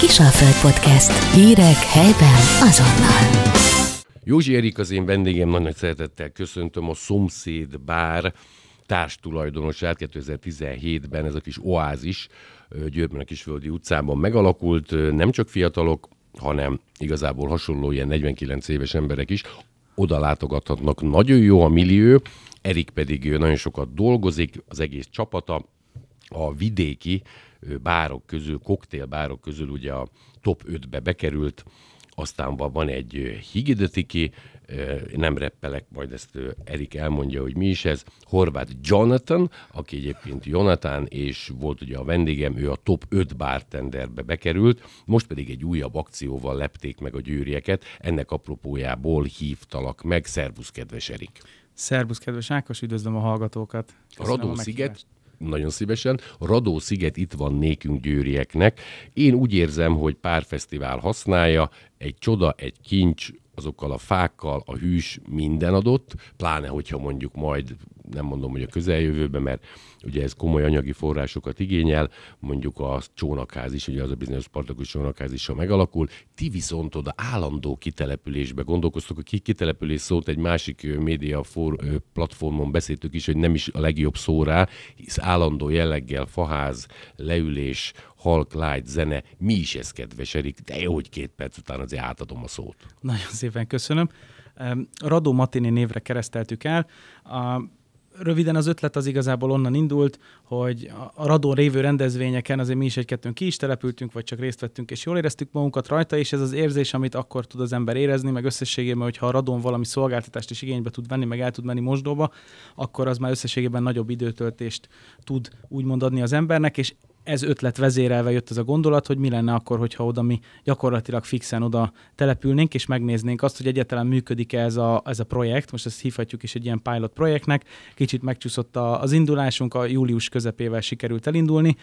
Kisalföld Podcast. Hírek helyben azonnal. Józsi Erik az én vendégem, nagy, nagy szeretettel köszöntöm a Szomszéd Bár társtulajdonosát 2017-ben, ez a kis oázis Győrben a Kisföldi utcában megalakult, nem csak fiatalok, hanem igazából hasonló ilyen 49 éves emberek is oda látogathatnak. Nagyon jó a millió, Erik pedig nagyon sokat dolgozik, az egész csapata, a vidéki bárok közül, koktélbárok közül ugye a top 5-be bekerült, aztán van egy Higidetiki, nem reppelek, majd ezt Erik elmondja, hogy mi is ez, Horváth Jonathan, aki egyébként Jonathan, és volt ugye a vendégem, ő a top 5 bartenderbe bekerült, most pedig egy újabb akcióval lepték meg a győrieket, ennek apropójából hívtalak meg, szervusz kedves Erik! Szervusz kedves Ákos, üdvözlöm a hallgatókat! Köszönöm a Radó-sziget nagyon szívesen. Radó sziget itt van nékünk győrieknek. Én úgy érzem, hogy pár fesztivál használja, egy csoda, egy kincs, azokkal a fákkal, a hűs minden adott, pláne hogyha mondjuk majd nem mondom, hogy a közeljövőben, mert ugye ez komoly anyagi forrásokat igényel, mondjuk a csónakház is, ugye az a bizonyos Spartakus csónakház is, ha megalakul. Ti viszont oda állandó kitelepülésbe gondolkoztok, a kitelepülés szót egy másik média for, platformon beszéltük is, hogy nem is a legjobb szó rá, hisz állandó jelleggel faház, leülés, halk, light, zene, mi is ez kedves Erik, de jó, hogy két perc után azért átadom a szót. Nagyon szépen köszönöm. Radó Matini névre kereszteltük el. A röviden az ötlet az igazából onnan indult, hogy a radon révő rendezvényeken azért mi is egy-kettőn ki is települtünk, vagy csak részt vettünk, és jól éreztük magunkat rajta, és ez az érzés, amit akkor tud az ember érezni, meg összességében, hogyha a radon valami szolgáltatást is igénybe tud venni, meg el tud menni mosdóba, akkor az már összességében nagyobb időtöltést tud úgymond adni az embernek, és ez ötlet vezérelve jött ez a gondolat, hogy mi lenne akkor, hogyha oda mi gyakorlatilag fixen oda települnénk, és megnéznénk azt, hogy egyáltalán működik -e ez a, ez a projekt, most ezt hívhatjuk is egy ilyen pilot projektnek, kicsit megcsúszott a, az indulásunk, a július közepével sikerült elindulni,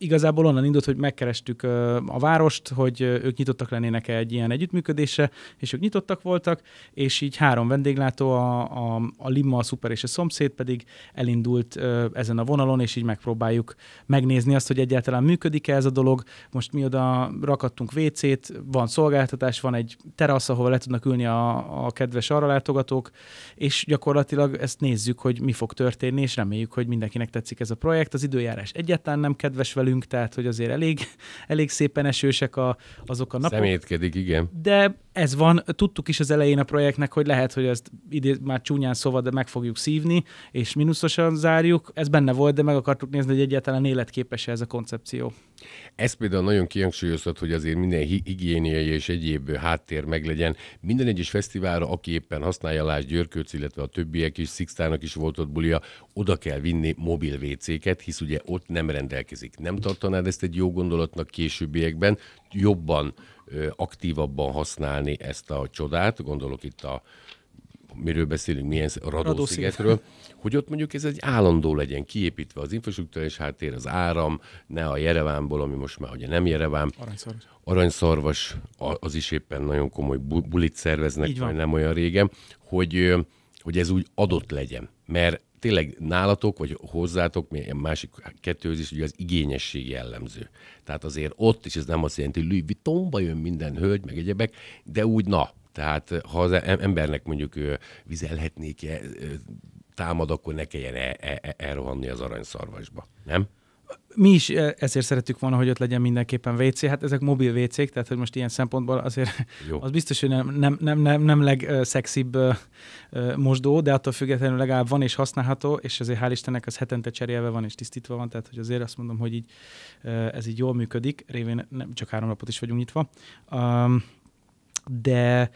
igazából onnan indult, hogy megkerestük a várost, hogy ők nyitottak lennének -e egy ilyen együttműködésre, és ők nyitottak voltak, és így három vendéglátó, a, a, a Limma, a Szuper és a Szomszéd pedig elindult ezen a vonalon, és így megpróbáljuk megnézni azt, hogy egyáltalán működik-e ez a dolog. Most mi oda rakattunk WC-t, van szolgáltatás, van egy terasz, ahova le tudnak ülni a, a kedves arra látogatók, és gyakorlatilag ezt nézzük, hogy mi fog történni, és reméljük, hogy mindenkinek tetszik ez a projekt. Az időjárás egyáltalán nem kedves velük, velünk, tehát hogy azért elég, elég szépen esősek a, azok a napok. Szemétkedik, igen. De ez van, tudtuk is az elején a projektnek, hogy lehet, hogy ezt idén már csúnyán szóval, de meg fogjuk szívni, és mínuszosan zárjuk. Ez benne volt, de meg akartuk nézni, hogy egyáltalán életképes ez a koncepció. Ez például nagyon kihangsúlyozott, hogy azért minden higiéniai és egyéb háttér meglegyen. Minden egyes fesztiválra, aki éppen használja Lász Györkőc, illetve a többiek is, Szixtának is volt ott bulia, oda kell vinni mobil WC-ket, hisz ugye ott nem rendelkezik. Nem tartanád ezt egy jó gondolatnak későbbiekben, jobban, aktívabban használni ezt a csodát, gondolok itt a miről beszélünk, milyen radószigetről, hogy ott mondjuk ez egy állandó legyen, kiépítve az infrastruktúrális háttér, az áram, ne a Jerevánból, ami most már ugye nem Jereván. Aranyszarvas. Aranyszarvas, az is éppen nagyon komoly bulit szerveznek, vagy nem olyan régen, hogy, hogy ez úgy adott legyen. Mert tényleg nálatok, vagy hozzátok, mi a másik kettőhöz is, ugye az igényesség jellemző. Tehát azért ott, is ez nem azt jelenti, hogy Louis Vuittonba jön minden hölgy, meg egyebek, de úgy na, tehát eh, ha az embernek mondjuk vizelhetnék -e, támad, akkor ne kelljen e, e, e, elrohanni az aranyszarvasba, nem? Mi is ezért szerettük volna, hogy ott legyen mindenképpen WC. Hát ezek mobil WC-k, tehát hogy most ilyen szempontból azért Jó. az biztos, hogy nem, nem, nem, nem, nem legszexibb mosdó, de attól függetlenül legalább van és használható, és azért hál' Istennek az hetente cserélve van és tisztítva van, tehát hogy azért azt mondom, hogy így ez így jól működik, révén nem csak három napot is vagyunk nyitva. Um, de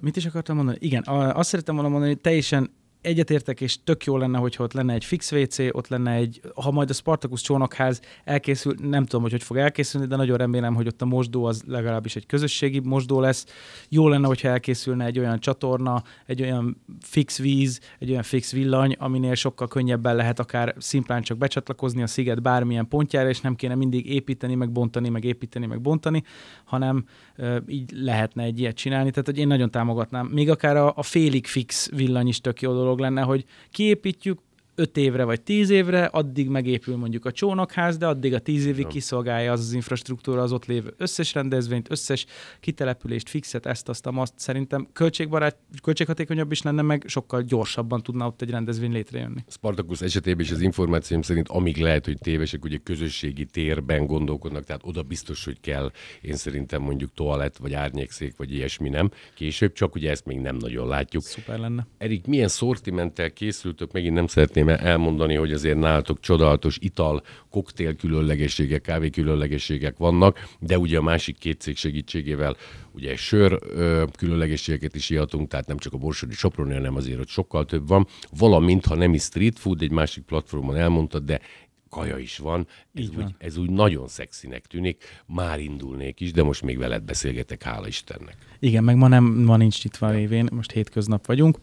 mit is akartam mondani? Igen, azt szerettem volna mondani, hogy teljesen egyetértek, és tök jó lenne, hogyha ott lenne egy fix WC, ott lenne egy, ha majd a Spartacus csónakház elkészül, nem tudom, hogy hogy fog elkészülni, de nagyon remélem, hogy ott a mosdó az legalábbis egy közösségi mosdó lesz. Jó lenne, hogyha elkészülne egy olyan csatorna, egy olyan fix víz, egy olyan fix villany, aminél sokkal könnyebben lehet akár szimplán csak becsatlakozni a sziget bármilyen pontjára, és nem kéne mindig építeni, meg bontani, meg építeni, meg bontani, hanem e, így lehetne egy ilyet csinálni. Tehát, hogy én nagyon támogatnám. Még akár a, a félig fix villany is tök jó dolog, dolog lenne, hogy kiépítjük, öt évre vagy tíz évre, addig megépül mondjuk a csónakház, de addig a tíz évig ja. kiszolgálja az az infrastruktúra az ott lévő összes rendezvényt, összes kitelepülést, fixet, ezt, azt, azt szerintem költségbarát, költséghatékonyabb is lenne, meg sokkal gyorsabban tudna ott egy rendezvény létrejönni. Spartacus esetében is az információim szerint, amíg lehet, hogy tévesek, ugye közösségi térben gondolkodnak, tehát oda biztos, hogy kell én szerintem mondjuk toalett, vagy árnyékszék, vagy ilyesmi nem. Később csak ugye ezt még nem nagyon látjuk. Szuper lenne. Erik, milyen szortimenttel készültök? Megint nem szeretném szeretném elmondani, hogy azért náltok csodálatos ital, koktél különlegességek, kávé különlegességek vannak, de ugye a másik két cég segítségével ugye sör ö, különlegességeket is ihatunk, tehát nem csak a Borsodi Soproni, hanem azért ott sokkal több van, valamint, ha nem is street food, egy másik platformon elmondtad, de kaja is van. Ez, Így van. Úgy, ez úgy nagyon szexinek tűnik. Már indulnék is, de most még veled beszélgetek, hála Istennek. Igen, meg ma nem, ma nincs van évén, most hétköznap vagyunk.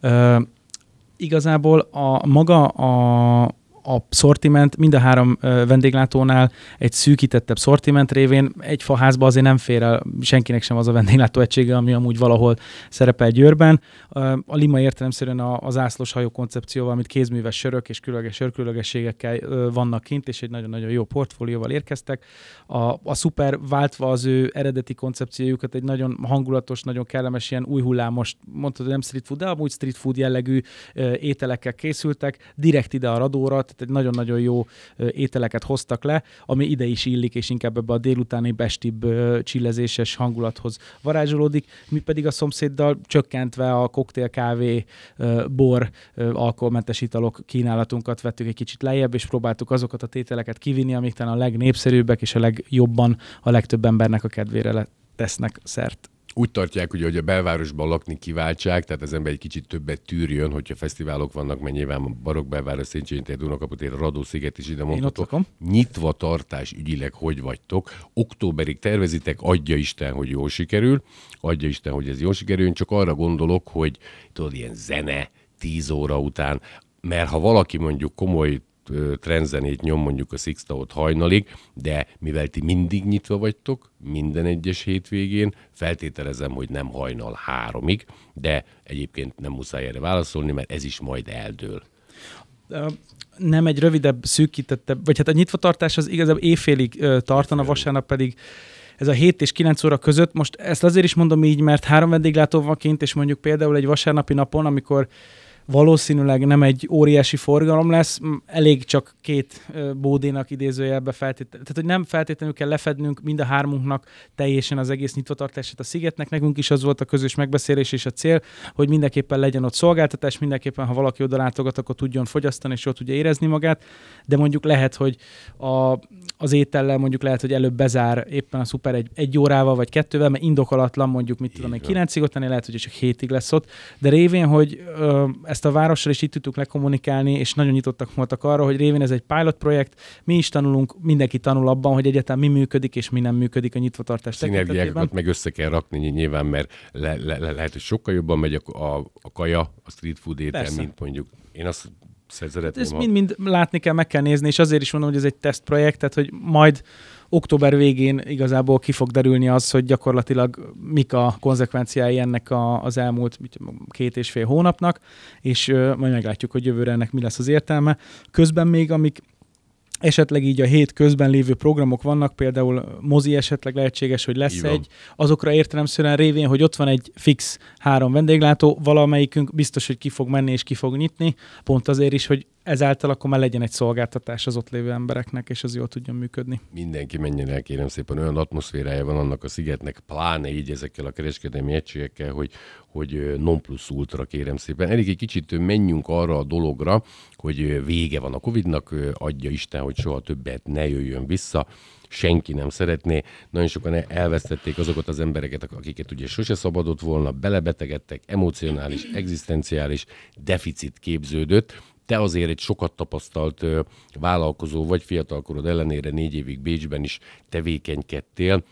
Ö- igazából a maga a, a szortiment mind a három vendéglátónál egy szűkítettebb szortiment révén egy faházba azért nem fér el senkinek sem az a vendéglátó egysége, ami amúgy valahol szerepel Győrben. A Lima értelemszerűen az ászlós hajó koncepcióval, amit kézműves sörök és különleges sörkülönlegességekkel vannak kint, és egy nagyon-nagyon jó portfólióval érkeztek. A, a szuper váltva az ő eredeti koncepciójukat egy nagyon hangulatos, nagyon kellemes, ilyen új hullámos, mondhatod nem street food, de amúgy street food jellegű ételekkel készültek, direkt ide a radóra, tehát egy nagyon-nagyon jó ételeket hoztak le, ami ide is illik, és inkább ebbe a délutáni bestibb csillezéses hangulathoz varázsolódik, mi pedig a szomszéddal csökkentve a koktél, kávé, bor, alkoholmentes italok kínálatunkat vettük egy kicsit lejjebb, és próbáltuk azokat a tételeket kivinni, amik talán a legnépszerűbbek és a legjobban a legtöbb embernek a kedvére tesznek szert úgy tartják, ugye, hogy a belvárosban lakni kiváltság, tehát az ember egy kicsit többet tűrjön, hogyha fesztiválok vannak, mert nyilván Barok belváros, Széchenyi tér, Dunakapotér, Radósziget is ide mondhatok. Nyitva tartás ügyileg hogy vagytok? Októberig tervezitek, adja Isten, hogy jól sikerül, adja Isten, hogy ez jól sikerül, csak arra gondolok, hogy tudod, ilyen zene, tíz óra után, mert ha valaki mondjuk komoly trendzenét nyom mondjuk a ott hajnalig, de mivel ti mindig nyitva vagytok, minden egyes hétvégén, feltételezem, hogy nem hajnal háromig, de egyébként nem muszáj erre válaszolni, mert ez is majd eldől nem egy rövidebb, szűkítettebb, vagy hát a nyitvatartás az igazából éjfélig tartana, vasárnap pedig ez a 7 és 9 óra között. Most ezt azért is mondom így, mert három vendéglátó van kint, és mondjuk például egy vasárnapi napon, amikor valószínűleg nem egy óriási forgalom lesz, elég csak két bódénak idézőjelbe feltétlenül. Tehát, hogy nem feltétlenül kell lefednünk mind a hármunknak teljesen az egész nyitvatartását a szigetnek. Nekünk is az volt a közös megbeszélés és a cél, hogy mindenképpen legyen ott szolgáltatás, mindenképpen, ha valaki oda látogat, akkor tudjon fogyasztani és ott tudja érezni magát, de mondjuk lehet, hogy a, az étellel mondjuk lehet, hogy előbb bezár éppen a szuper egy, egy órával vagy kettővel, mert indokolatlan mondjuk, mit tudom, egy kilencig ott lenni, lehet, hogy csak hétig lesz ott, de révén, hogy ö, ezt a várossal is itt tudtuk lekommunikálni, és nagyon nyitottak voltak arra, hogy révén ez egy pilot projekt, mi is tanulunk, mindenki tanul abban, hogy egyetem mi működik és mi nem működik a nyitvatartás Szinergiákat meg össze kell rakni nyilván, mert le, le, le, lehet, hogy sokkal jobban megy a, a, a kaja, a street food étel, Persze. mint mondjuk. Én azt hát szeretném. Ezt mind-mind látni kell, meg kell nézni, és azért is mondom, hogy ez egy tesztprojekt, tehát hogy majd október végén igazából ki fog derülni az, hogy gyakorlatilag mik a konzekvenciái ennek a, az elmúlt két és fél hónapnak, és majd meglátjuk, hogy jövőre ennek mi lesz az értelme. Közben még, amik esetleg így a hét közben lévő programok vannak, például mozi esetleg lehetséges, hogy lesz egy, azokra értelemszerűen révén, hogy ott van egy fix három vendéglátó, valamelyikünk biztos, hogy ki fog menni és ki fog nyitni, pont azért is, hogy ezáltal akkor már legyen egy szolgáltatás az ott lévő embereknek, és az jól tudjon működni. Mindenki menjen el, kérem szépen, olyan atmoszférája van annak a szigetnek, pláne így ezekkel a kereskedelmi egységekkel, hogy, hogy non plus ultra, kérem szépen. Elég egy kicsit menjünk arra a dologra, hogy vége van a Covid-nak, adja Isten, hogy soha többet ne jöjjön vissza senki nem szeretné. Nagyon sokan elvesztették azokat az embereket, akiket ugye sose szabadott volna, belebetegedtek, emocionális, egzisztenciális deficit képződött, te azért egy sokat tapasztalt vállalkozó vagy fiatalkorod ellenére négy évig Bécsben is tevékenykedtél,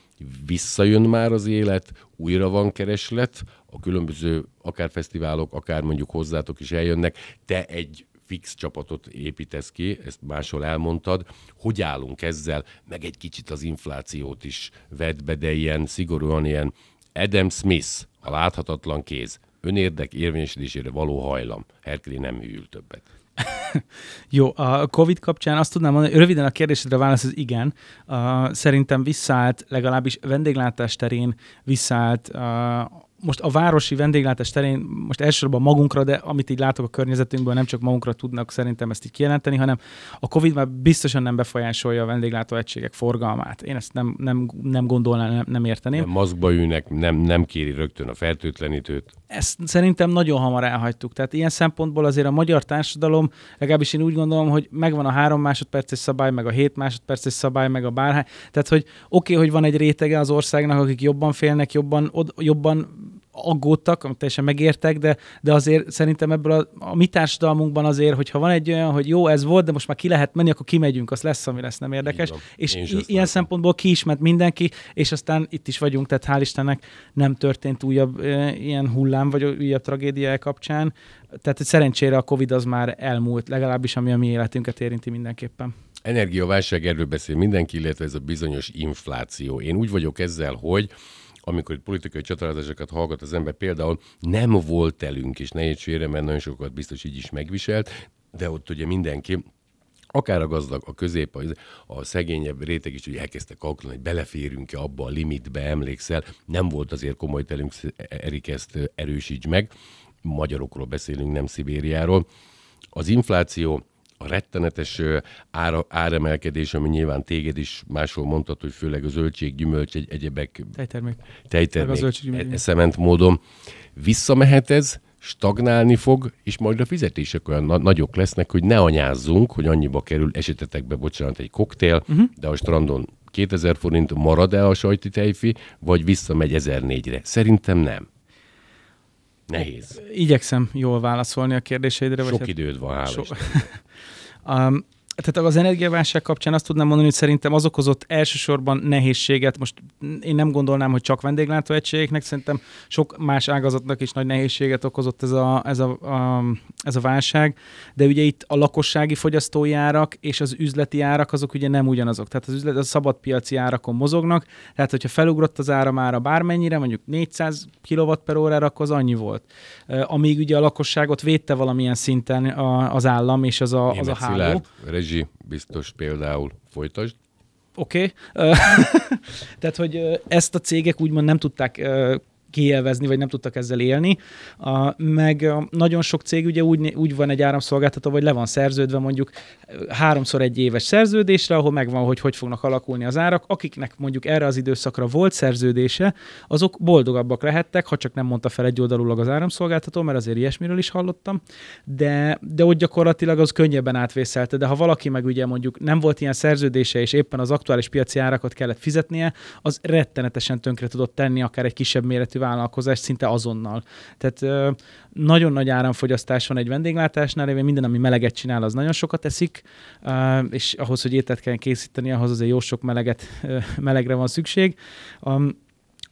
visszajön már az élet, újra van kereslet, a különböző akár fesztiválok, akár mondjuk hozzátok is eljönnek, te egy fix csapatot építesz ki, ezt máshol elmondtad. Hogy állunk ezzel? Meg egy kicsit az inflációt is vedd be, de ilyen szigorúan ilyen Adam Smith, a láthatatlan kéz, önérdek érvényesülésére való hajlam. Herkli nem hűl többet. Jó, a COVID kapcsán azt tudnám mondani, röviden a kérdésedre válasz az igen. Uh, szerintem visszaállt, legalábbis vendéglátás terén visszaállt uh, most a városi vendéglátás terén most elsősorban magunkra, de amit így látok a környezetünkből, nem csak magunkra tudnak szerintem ezt így kijelenteni, hanem a Covid már biztosan nem befolyásolja a vendéglátó egységek forgalmát. Én ezt nem, nem, nem gondolnám, nem, nem érteném. Nem maszkba ülnek, nem, nem kéri rögtön a fertőtlenítőt. Ezt szerintem nagyon hamar elhagytuk. Tehát ilyen szempontból azért a magyar társadalom, legalábbis én úgy gondolom, hogy megvan a három másodperces szabály, meg a hét másodperces szabály, meg a bárhány. Tehát, hogy oké, okay, hogy van egy rétege az országnak, akik jobban félnek, jobban, od, jobban aggódtak, amit teljesen megértek, de, de azért szerintem ebből a, a mi társadalmunkban azért, hogyha van egy olyan, hogy jó, ez volt, de most már ki lehet menni, akkor kimegyünk, az lesz, ami lesz, nem érdekes. És i- ilyen látom. szempontból ki is ment mindenki, és aztán itt is vagyunk, tehát hál' Istennek nem történt újabb e, ilyen hullám, vagy újabb tragédia kapcsán. Tehát szerencsére a Covid az már elmúlt, legalábbis ami a mi életünket érinti mindenképpen. Energiaválság, erről beszél mindenki, illetve ez a bizonyos infláció. Én úgy vagyok ezzel, hogy amikor itt politikai csatározásokat hallgat az ember, például nem volt telünk, és ne értsére, mert nagyon sokat biztos így is megviselt, de ott ugye mindenki akár a gazdag, a közép, a, a szegényebb réteg is hogy elkezdte kalkulálni, hogy beleférünk-e abba a limitbe, emlékszel, nem volt azért komoly telünk, Erik ezt erősíts meg, magyarokról beszélünk, nem Szibériáról. Az infláció a rettenetes ára, áremelkedés, ami nyilván téged is máshol mondhat, hogy főleg a zöldség, gyümölcs, egy, egyebek... Tejtermék. Tejtermék. Tejtermék. Eszement módon. Visszamehet ez, stagnálni fog, és majd a fizetések olyan na- nagyok lesznek, hogy ne anyázzunk, hogy annyiba kerül esetetekbe, bocsánat, egy koktél, uh-huh. de a strandon 2000 forint marad-e a sajti tejfi, vagy visszamegy 1004-re? Szerintem nem. Nehéz. Igyekszem jól válaszolni a kérdéseidre. Sok vagy hát időd van, hála so... um, tehát az energiaválság kapcsán azt tudnám mondani, hogy szerintem az okozott elsősorban nehézséget, most én nem gondolnám, hogy csak vendéglátóegységeknek, szerintem sok más ágazatnak is nagy nehézséget okozott ez a, ez a, a, ez a válság, de ugye itt a lakossági fogyasztói árak és az üzleti árak azok ugye nem ugyanazok. Tehát az üzlet, a szabadpiaci árakon mozognak, tehát hogyha felugrott az már bármennyire, mondjuk 400 kW per órára, akkor az annyi volt. Amíg ugye a lakosságot védte valamilyen szinten az állam és az a, az a háló. Szilárd, Dezsi, biztos például folytasd. Oké. Okay. Tehát, hogy ezt a cégek úgymond nem tudták kielvezni, vagy nem tudtak ezzel élni. A, meg nagyon sok cég ugye úgy, úgy van egy áramszolgáltató, vagy le van szerződve mondjuk háromszor egy éves szerződésre, ahol megvan, hogy hogy fognak alakulni az árak. Akiknek mondjuk erre az időszakra volt szerződése, azok boldogabbak lehettek, ha csak nem mondta fel egy oldalulag az áramszolgáltató, mert azért ilyesmiről is hallottam, de, de ott gyakorlatilag az könnyebben átvészelte. De ha valaki meg ugye mondjuk nem volt ilyen szerződése, és éppen az aktuális piaci árakat kellett fizetnie, az rettenetesen tönkre tudott tenni akár egy kisebb méretű vállalkozás szinte azonnal. Tehát nagyon nagy áramfogyasztás van egy vendéglátásnál, éve minden, ami meleget csinál, az nagyon sokat eszik, és ahhoz, hogy ételt kell készíteni, ahhoz azért jó sok meleget, melegre van szükség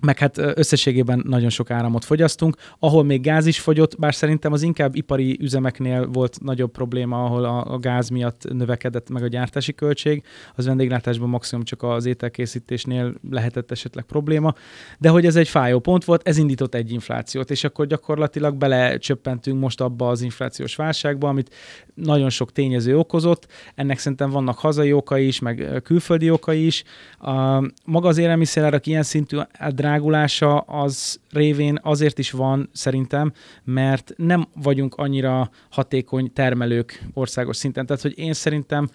meg hát összességében nagyon sok áramot fogyasztunk. Ahol még gáz is fogyott, bár szerintem az inkább ipari üzemeknél volt nagyobb probléma, ahol a, a gáz miatt növekedett meg a gyártási költség, az vendéglátásban maximum csak az ételkészítésnél lehetett esetleg probléma, de hogy ez egy fájó pont volt, ez indított egy inflációt, és akkor gyakorlatilag belecsöppentünk most abba az inflációs válságba, amit nagyon sok tényező okozott, ennek szerintem vannak hazai okai is, meg külföldi okai is. A, maga az élelmiszerárak ilyen szintű drámai hát drágulása az révén azért is van szerintem, mert nem vagyunk annyira hatékony termelők országos szinten. Tehát, hogy én szerintem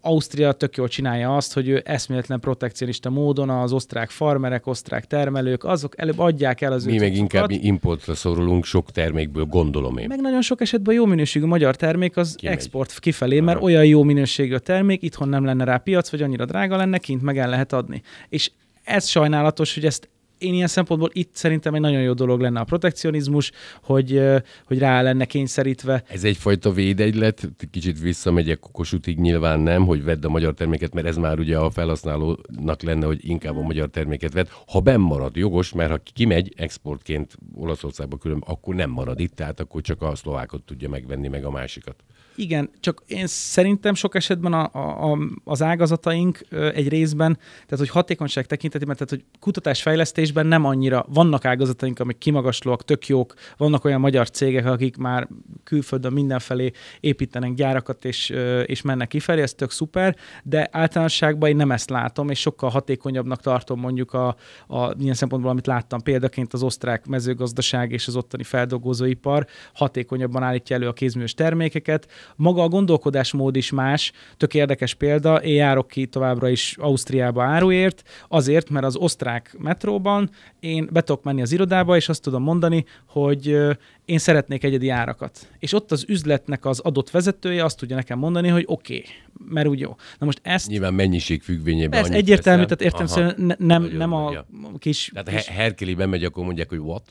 Ausztria tök jól csinálja azt, hogy ő eszméletlen protekcionista módon az osztrák farmerek, osztrák termelők, azok előbb adják el az Mi meg inkább importra szorulunk sok termékből, gondolom én. Meg nagyon sok esetben jó minőségű magyar termék az Kimegy. export kifelé, Aha. mert olyan jó minőségű a termék, itthon nem lenne rá piac, vagy annyira drága lenne, kint meg el lehet adni. És ez sajnálatos, hogy ezt én ilyen szempontból itt szerintem egy nagyon jó dolog lenne a protekcionizmus, hogy, hogy rá lenne kényszerítve. Ez egyfajta védegylet, kicsit visszamegyek kokosutig nyilván nem, hogy vedd a magyar terméket, mert ez már ugye a felhasználónak lenne, hogy inkább a magyar terméket vedd. Ha benn marad, jogos, mert ha kimegy exportként Olaszországba külön, akkor nem marad itt, tehát akkor csak a szlovákot tudja megvenni, meg a másikat. Igen, csak én szerintem sok esetben a, a, a, az ágazataink egy részben, tehát hogy hatékonyság tekintetében, tehát hogy kutatásfejlesztésben nem annyira, vannak ágazataink, amik kimagaslóak, tök jók, vannak olyan magyar cégek, akik már külföldön mindenfelé építenek gyárakat, és, és mennek kifelé, ez tök szuper, de általánosságban én nem ezt látom, és sokkal hatékonyabbnak tartom mondjuk a, a ilyen szempontból, amit láttam példaként az osztrák mezőgazdaság és az ottani feldolgozóipar hatékonyabban állítja elő a kézműves termékeket. Maga a gondolkodásmód is más, tök érdekes példa, én járok ki továbbra is Ausztriába áruért, azért, mert az osztrák metróban én be tudok menni az irodába, és azt tudom mondani, hogy én szeretnék egyedi árakat. És ott az üzletnek az adott vezetője azt tudja nekem mondani, hogy oké, okay, mert úgy jó. Na most ezt... Nyilván mennyiség függvényében Ez egyértelmű, tehát értem ne, nem, nem a kis... Tehát kis... Herkeli bemegy, akkor mondják, hogy what?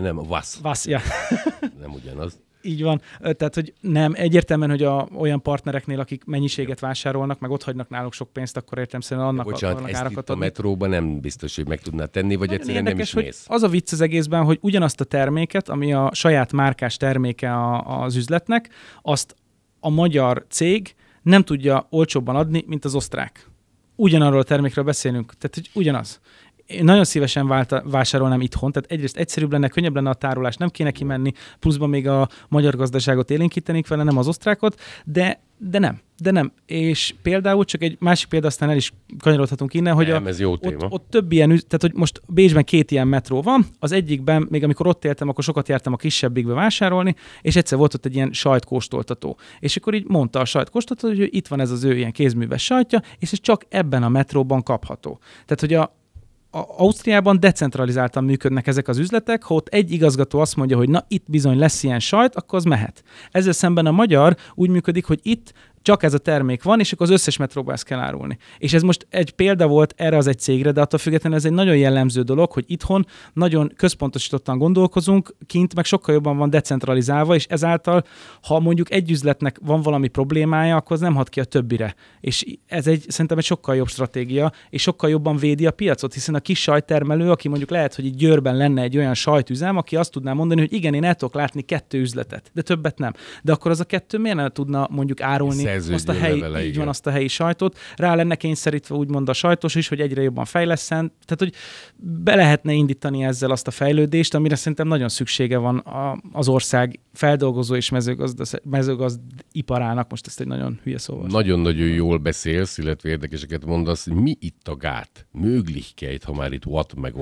Nem, a was. Was, ja. nem ugyanaz így van. Tehát, hogy nem, egyértelműen, hogy a, olyan partnereknél, akik mennyiséget vásárolnak, meg ott hagynak náluk sok pénzt, akkor értem szerint annak De Bocsánat, akarnak ezt árakat itt a metróban nem biztos, hogy meg tudná tenni, vagy egyszerűen nem is mész. Az a vicc az egészben, hogy ugyanazt a terméket, ami a saját márkás terméke a, az üzletnek, azt a magyar cég nem tudja olcsóbban adni, mint az osztrák ugyanarról a termékről beszélünk, tehát hogy ugyanaz én nagyon szívesen vált, vásárolnám itthon, tehát egyrészt egyszerűbb lenne, könnyebb lenne a tárolás, nem kéne kimenni, pluszban még a magyar gazdaságot élénkítenék vele, nem az osztrákot, de de nem, de nem. És például csak egy másik példa, aztán el is kanyarodhatunk innen, hogy nem, a, ez jó ott, ott több ilyen, tehát hogy most Bécsben két ilyen metró van, az egyikben, még amikor ott éltem, akkor sokat jártam a kisebbikbe vásárolni, és egyszer volt ott egy ilyen sajtkóstoltató. És akkor így mondta a sajtkóstoltató, hogy itt van ez az ő ilyen kézműves sajtja, és ez csak ebben a metróban kapható. Tehát, hogy a, Ausztriában decentralizáltan működnek ezek az üzletek, ha ott egy igazgató azt mondja, hogy na itt bizony lesz ilyen sajt, akkor az mehet. Ezzel szemben a magyar úgy működik, hogy itt csak ez a termék van, és akkor az összes metróba ezt kell árulni. És ez most egy példa volt erre az egy cégre, de attól függetlenül ez egy nagyon jellemző dolog, hogy itthon nagyon központosítottan gondolkozunk, kint meg sokkal jobban van decentralizálva, és ezáltal, ha mondjuk egy üzletnek van valami problémája, akkor az nem hat ki a többire. És ez egy, szerintem egy sokkal jobb stratégia, és sokkal jobban védi a piacot, hiszen a kis sajttermelő, aki mondjuk lehet, hogy itt Győrben lenne egy olyan sajtüzem, aki azt tudná mondani, hogy igen, én el tudok látni kettő üzletet, de többet nem. De akkor az a kettő miért nem tudna mondjuk árulni azt a helyi, levele, így igen. van, azt a helyi sajtot. Rá lenne kényszerítve úgymond a sajtos is, hogy egyre jobban fejleszen. Tehát, hogy be lehetne indítani ezzel azt a fejlődést, amire szerintem nagyon szüksége van a, az ország feldolgozó és mezőgazd, mezőgazd iparának. Most ezt egy nagyon hülye szóval. Nagyon-nagyon jól beszélsz, illetve érdekeseket mondasz. Mi itt a gát? Möglichkeit, ha már itt what meg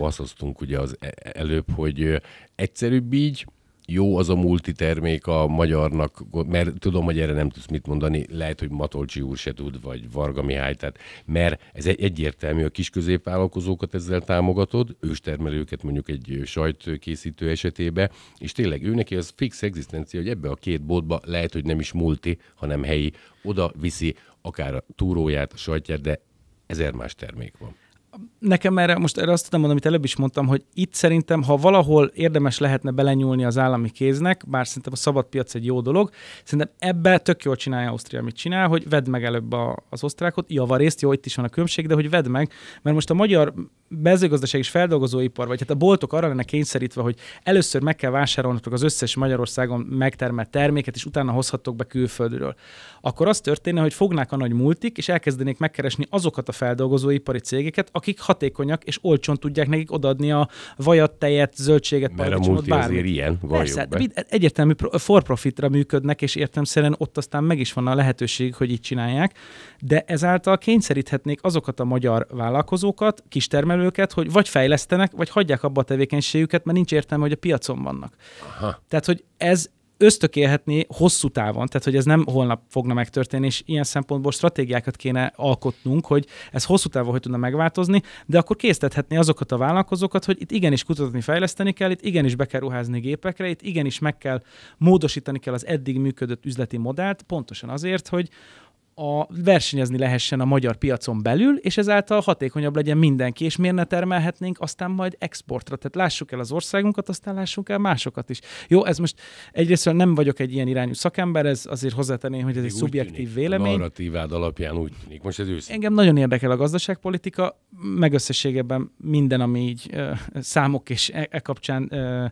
ugye az e- előbb, hogy egyszerűbb így, jó az a multitermék a magyarnak, mert tudom, hogy erre nem tudsz mit mondani, lehet, hogy Matolcsi úr se tud, vagy Varga Mihály, tehát, mert ez egy, egyértelmű, a kis középvállalkozókat ezzel támogatod, őstermelőket mondjuk egy sajtkészítő esetébe, és tényleg ő neki az fix egzisztencia, hogy ebbe a két boltba lehet, hogy nem is multi, hanem helyi, oda viszi akár a túróját, a sajtját, de ezer más termék van nekem erre, most erre azt tudom mondani, amit előbb is mondtam, hogy itt szerintem, ha valahol érdemes lehetne belenyúlni az állami kéznek, bár szerintem a szabad piac egy jó dolog, szerintem ebbe tök jól csinálja Ausztria, amit csinál, hogy vedd meg előbb a, az osztrákot, javarészt, jó, itt is van a különbség, de hogy vedd meg, mert most a magyar mezőgazdaság és feldolgozóipar, vagy hát a boltok arra lenne kényszerítve, hogy először meg kell vásárolnotok az összes Magyarországon megtermelt terméket, és utána hozhattok be külföldről, akkor az történne, hogy fognák a nagy multik, és elkezdenék megkeresni azokat a feldolgozóipari cégeket, akik hatékonyak és olcsón tudják nekik odaadni a vajat, tejet, zöldséget, Mert a multi azért ilyen, Persze, be. egyértelmű for profitra működnek, és értemszerűen ott aztán meg is van a lehetőség, hogy így csinálják, de ezáltal kényszeríthetnék azokat a magyar vállalkozókat, termelő őket, hogy vagy fejlesztenek, vagy hagyják abba a tevékenységüket, mert nincs értelme, hogy a piacon vannak. Aha. Tehát, hogy ez ösztökélhetné hosszú távon, tehát hogy ez nem holnap fogna megtörténni, és ilyen szempontból stratégiákat kéne alkotnunk, hogy ez hosszú távon hogy tudna megváltozni, de akkor késztethetné azokat a vállalkozókat, hogy itt igenis kutatni, fejleszteni kell, itt igenis be kell ruházni gépekre, itt igenis meg kell módosítani kell az eddig működött üzleti modellt, pontosan azért, hogy, a versenyezni lehessen a magyar piacon belül, és ezáltal hatékonyabb legyen mindenki, és miért ne termelhetnénk aztán majd exportra. Tehát lássuk el az országunkat, aztán lássunk el másokat is. Jó, ez most egyrészt nem vagyok egy ilyen irányú szakember, ez azért hozzátenném, hogy ez Még egy szubjektív tűnik, vélemény. A narratívád alapján úgy tűnik. Most ez őszintén. Engem nagyon érdekel a gazdaságpolitika, meg összességében minden, ami így ö, számok és e, e kapcsán ö,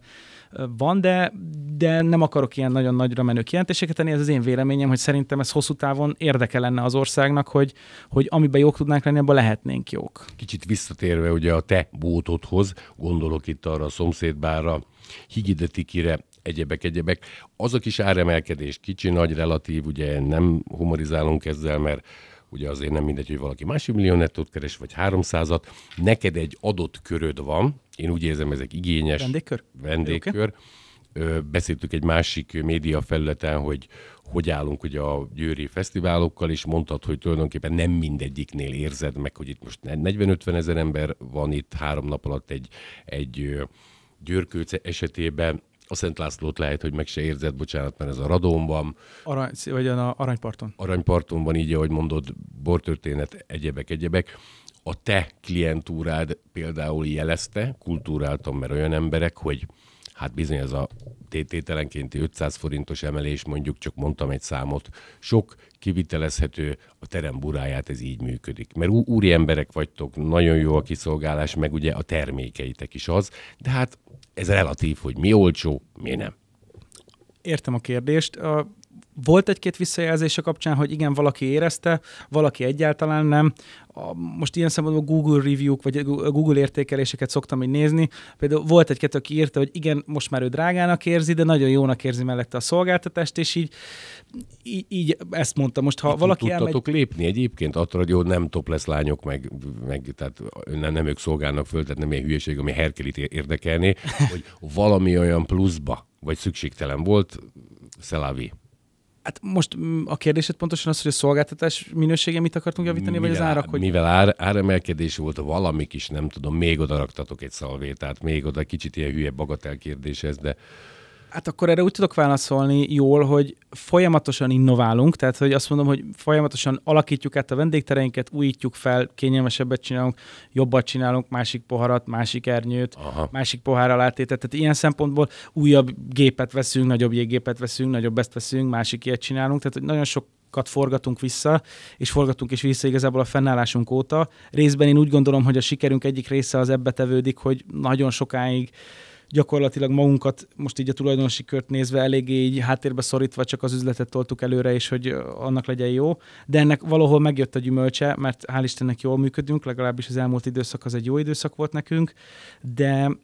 van, de, de nem akarok ilyen nagyon nagyra menő kijelentéseket tenni. Ez az én véleményem, hogy szerintem ez hosszú távon érdeke lenne az országnak, hogy, hogy amiben jók tudnánk lenni, abban lehetnénk jók. Kicsit visszatérve ugye a te bótodhoz, gondolok itt arra a szomszédbára, Higidetikire, egyebek, egyebek. Az a kis áremelkedés, kicsi, nagy, relatív, ugye nem humorizálunk ezzel, mert ugye azért nem mindegy, hogy valaki másik millió nettót keres, vagy háromszázat. neked egy adott köröd van, én úgy érzem, ezek igényes vendégkör, vendégkör. Ö, beszéltük egy másik média felületen, hogy hogy állunk ugye a győri fesztiválokkal, és mondtad, hogy tulajdonképpen nem mindegyiknél érzed meg, hogy itt most 40-50 ezer ember van itt három nap alatt egy, egy győrkőc esetében, a Szent Lászlót lehet, hogy meg se érzed, bocsánat, mert ez a Radón van. Arany, vagy a Aranyparton. Aranyparton van, így ahogy mondod, bortörténet, egyebek, egyebek. A te klientúrád például jelezte, kultúráltam, mert olyan emberek, hogy hát bizony ez a tételenkénti 500 forintos emelés, mondjuk csak mondtam egy számot, sok kivitelezhető a terem buráját, ez így működik. Mert ú- úri emberek vagytok, nagyon jó a kiszolgálás, meg ugye a termékeitek is az, de hát ez relatív, hogy mi olcsó, mi nem. Értem a kérdést. A volt egy-két visszajelzése kapcsán, hogy igen, valaki érezte, valaki egyáltalán nem. A, most ilyen szempontból Google review-k, vagy Google értékeléseket szoktam így nézni. Például volt egy-kettő, aki írta, hogy igen, most már ő drágának érzi, de nagyon jónak érzi mellette a szolgáltatást, és így, így, így ezt mondta. Most ha Itt valaki Tudtatok elmegy... lépni egyébként attól, hogy jó, nem topless lányok, meg, meg tehát nem, nem ők szolgálnak föl, tehát nem ilyen hülyeség, ami Herkelit érdekelné, hogy valami olyan pluszba, vagy szükségtelen volt, szelávi. Hát most mm, a kérdésed pontosan az, hogy a szolgáltatás minősége mit akartunk javítani, mivel, vagy az árak? Hogy... Mivel ár, áremelkedés volt valami is nem tudom, még oda raktatok egy szalvétát, még oda kicsit ilyen hülye bagatel kérdés ez, de Hát akkor erre úgy tudok válaszolni jól, hogy folyamatosan innoválunk, tehát hogy azt mondom, hogy folyamatosan alakítjuk át a vendégtereinket, újítjuk fel, kényelmesebbet csinálunk, jobbat csinálunk, másik poharat, másik ernyőt, Aha. másik pohár alátétet. Tehát ilyen szempontból újabb gépet veszünk, nagyobb jéggépet veszünk, nagyobb ezt veszünk, másik ilyet csinálunk. Tehát hogy nagyon sok forgatunk vissza, és forgatunk is vissza igazából a fennállásunk óta. Részben én úgy gondolom, hogy a sikerünk egyik része az ebbe tevődik, hogy nagyon sokáig uh, gyakorlatilag magunkat most így a tulajdonosi kört nézve eléggé így háttérbe szorítva csak az üzletet toltuk előre, és hogy annak legyen jó. De ennek valahol megjött a gyümölcse, mert hál' Istennek jól működünk, legalábbis az elmúlt időszak az egy jó időszak volt nekünk, de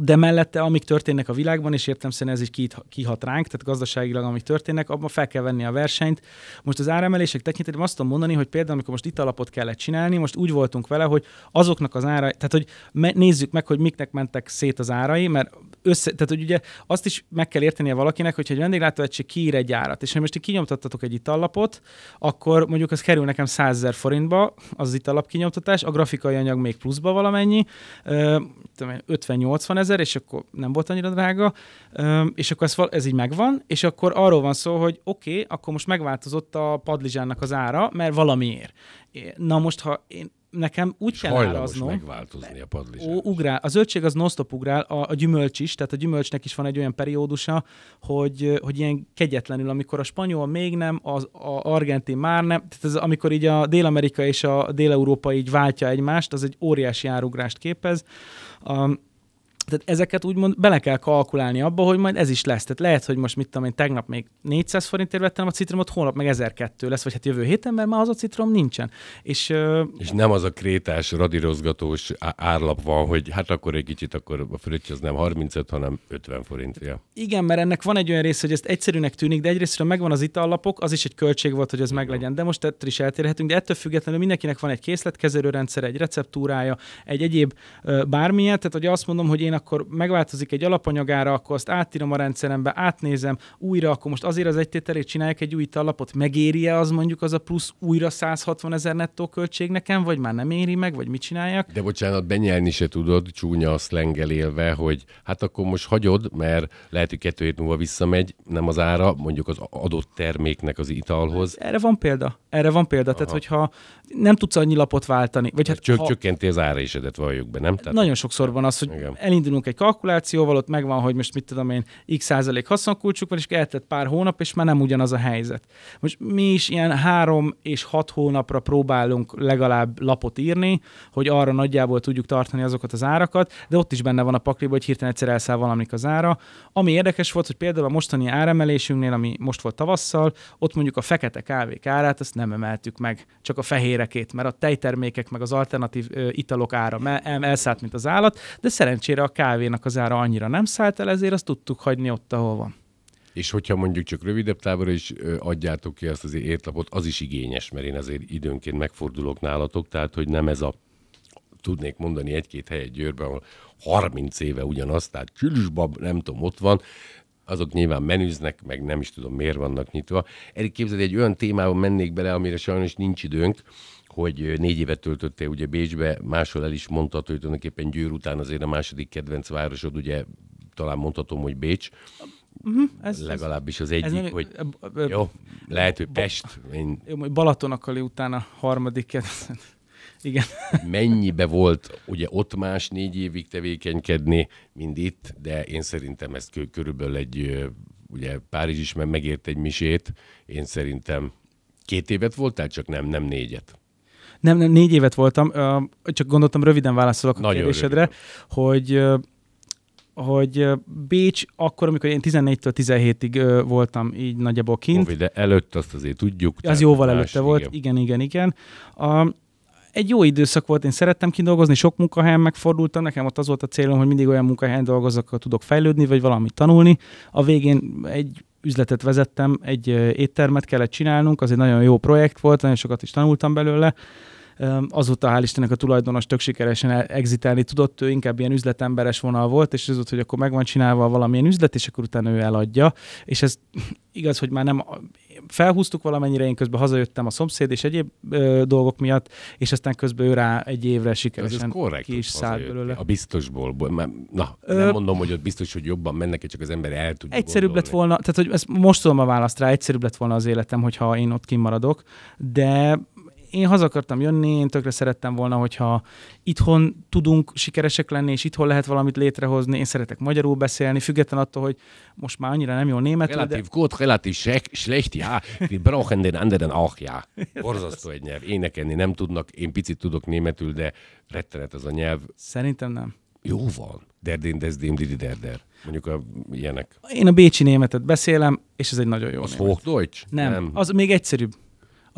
de mellette, amik történnek a világban, és értem szerint ez is kihat ránk, tehát gazdaságilag, amik történnek, abban fel kell venni a versenyt. Most az áremelések tekintetében azt tudom mondani, hogy például, amikor most itt alapot kellett csinálni, most úgy voltunk vele, hogy azoknak az ára, tehát hogy me- nézzük meg, hogy miknek mentek szét az árai, mert össze, tehát hogy ugye azt is meg kell értenie valakinek, hogyha egy vendéglátóegység kiír egy árat, és ha most kinyomtattatok egy itallapot, akkor mondjuk az kerül nekem 100 ezer forintba az itallap kinyomtatás, a grafikai anyag még pluszba valamennyi, 50-80 ezer, ezer, és akkor nem volt annyira drága, és akkor ez, ez így megvan, és akkor arról van szó, hogy oké, okay, akkor most megváltozott a padlizsánnak az ára, mert valamiért. Na most, ha én, nekem úgy és kell áraznom. megváltozni a padlizsán. Ugrál. A zöldség az non ugrál, a, a gyümölcs is, tehát a gyümölcsnek is van egy olyan periódusa, hogy, hogy ilyen kegyetlenül, amikor a spanyol még nem, az a argentin már nem, tehát ez, amikor így a Dél-Amerika és a Dél-Európa így váltja egymást, az egy óriási árugrást képez. Um, tehát ezeket úgymond bele kell kalkulálni abba, hogy majd ez is lesz. Tehát lehet, hogy most mit tudom én, tegnap még 400 forintért vettem a citromot, holnap meg 1002 lesz, vagy hát jövő héten, mert már az a citrom nincsen. És, és nem az a krétás, radírozgatós árlap van, hogy hát akkor egy kicsit, akkor a fröccs az nem 35, hanem 50 forintja. Igen, mert ennek van egy olyan része, hogy ezt egyszerűnek tűnik, de egyrészt hogy megvan az itallapok, az is egy költség volt, hogy ez meglegyen. De most ettől is eltérhetünk, de ettől függetlenül mindenkinek van egy készletkezelőrendszer, egy receptúrája, egy egyéb bármilyen. Tehát, hogy azt mondom, hogy én akkor megváltozik egy alapanyagára, akkor azt átírom a rendszerembe, átnézem újra, akkor most azért az egytételét csinálják egy új alapot, megéri-e az mondjuk az a plusz újra 160 ezer nettó költség nekem, vagy már nem éri meg, vagy mit csináljak? De bocsánat, benyelni se tudod, csúnya a szlengel élve, hogy hát akkor most hagyod, mert lehet, hogy kettő hét múlva visszamegy, nem az ára, mondjuk az adott terméknek az italhoz. Hát erre van példa. Erre van példa. Aha. Tehát, hogyha nem tudsz annyi lapot váltani. Vagy hát, hát Csök, ha... Csökkenti az árésedet, valljuk be, nem? Tehát... Nagyon sokszor van az, hogy elindul elindulunk egy kalkulációval, ott megvan, hogy most mit tudom én, x százalék haszonkulcsuk van, és eltett pár hónap, és már nem ugyanaz a helyzet. Most mi is ilyen három és hat hónapra próbálunk legalább lapot írni, hogy arra nagyjából tudjuk tartani azokat az árakat, de ott is benne van a pakliba, hogy hirtelen egyszer elszáll valamik az ára. Ami érdekes volt, hogy például a mostani áremelésünknél, ami most volt tavasszal, ott mondjuk a fekete kávék árát, azt nem emeltük meg, csak a fehérekét, mert a tejtermékek meg az alternatív ö, italok ára elszállt, mint az állat, de szerencsére a kávénak az ára annyira nem szállt el, ezért azt tudtuk hagyni ott, ahol van. És hogyha mondjuk csak rövidebb távra is adjátok ki azt az étlapot, az is igényes, mert én azért időnként megfordulok nálatok, tehát hogy nem ez a tudnék mondani egy-két helyet Győrben, ahol 30 éve ugyanaz, tehát csülüsbab, nem tudom, ott van, azok nyilván menüznek, meg nem is tudom miért vannak nyitva. Erik, képzeld, egy olyan témában mennék bele, amire sajnos nincs időnk, hogy négy évet töltötte ugye Bécsbe, máshol el is mondta, hogy tulajdonképpen Győr után azért a második kedvenc városod, ugye talán mondhatom, hogy Bécs. Uh-huh, ez, legalábbis az egyik, ez meg, hogy ö, ö, jó, lehet, hogy Pest. Én... Balatonakali után a harmadik kedvenc. Igen. Mennyibe volt ugye ott más négy évig tevékenykedni, mint itt, de én szerintem ezt körülbelül egy, ugye Párizs is megért egy misét, én szerintem két évet voltál, csak nem, nem négyet. Nem, nem, négy évet voltam, csak gondoltam, röviden válaszolok Nagyon a kérdésedre, röviden. hogy hogy Bécs akkor, amikor én 14-től 17-ig voltam így nagyjából kint. Covid, de előtt azt azért tudjuk. Az jóval előtte volt, igen, igen, igen. igen. A, egy jó időszak volt, én szerettem kidolgozni, sok munkahelyen megfordultam, nekem ott az volt a célom, hogy mindig olyan munkahelyen dolgozok, ahol tudok fejlődni, vagy valamit tanulni. A végén egy üzletet vezettem, egy éttermet kellett csinálnunk, az egy nagyon jó projekt volt, nagyon sokat is tanultam belőle, Azóta hál' Istennek a tulajdonos tök sikeresen e- exitálni tudott, ő inkább ilyen üzletemberes vonal volt, és az ott, hogy akkor meg van csinálva valamilyen üzlet, és akkor utána ő eladja. És ez igaz, hogy már nem felhúztuk valamennyire, én közben hazajöttem a szomszéd és egyéb ö, dolgok miatt, és aztán közben ő rá egy évre sikeresen ez ki is szállt belőle. A biztosból, na, ö, nem mondom, hogy ott biztos, hogy jobban mennek, csak az ember el tudja Egyszerűbb gondolni. lett volna, tehát hogy ezt most tudom a választ rá, egyszerűbb lett volna az életem, hogyha én ott kimaradok, de én haza akartam jönni, én tökre szerettem volna, hogyha itthon tudunk sikeresek lenni, és itthon lehet valamit létrehozni. Én szeretek magyarul beszélni, független attól, hogy most már annyira nem jó német. Relatív de... gut, relatív schlecht, ja. Wir brauchen den anderen auch, ja. Borzasztó egy nyelv. Énekelni nem tudnak, én picit tudok németül, de rettenet az a nyelv. Szerintem nem. Jó van. Derdén, dezdém, didi, derder. Mondjuk a ilyenek. Én a bécsi németet beszélem, és ez egy nagyon jó Az Hochdeutsch? Nem. nem. Az még egyszerűbb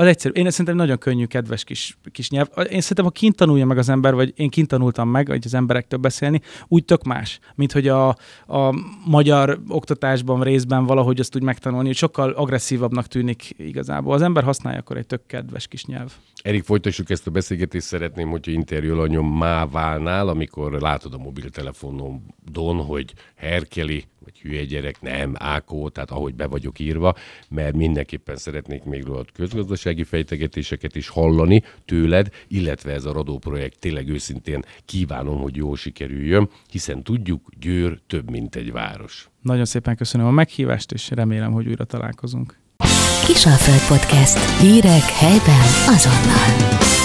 az egyszerű. Én szerintem nagyon könnyű, kedves kis, kis nyelv. Én szerintem, ha kint tanulja meg az ember, vagy én kint tanultam meg, hogy az emberektől beszélni, úgy tök más, mint hogy a, a magyar oktatásban részben valahogy azt úgy megtanulni, hogy sokkal agresszívabbnak tűnik igazából. Az ember használja akkor egy tök kedves kis nyelv. Erik, folytassuk ezt a beszélgetést, szeretném, hogy interjú alanyom má válnál, amikor látod a mobiltelefonodon, hogy herkeli vagy hülye gyerek, nem, Ákó, tehát ahogy be vagyok írva, mert mindenképpen szeretnék még róla közgazdasági fejtegetéseket is hallani tőled, illetve ez a Radó projekt tényleg őszintén kívánom, hogy jól sikerüljön, hiszen tudjuk, Győr több, mint egy város. Nagyon szépen köszönöm a meghívást, és remélem, hogy újra találkozunk. Kisalföld Podcast. Hírek helyben azonnal.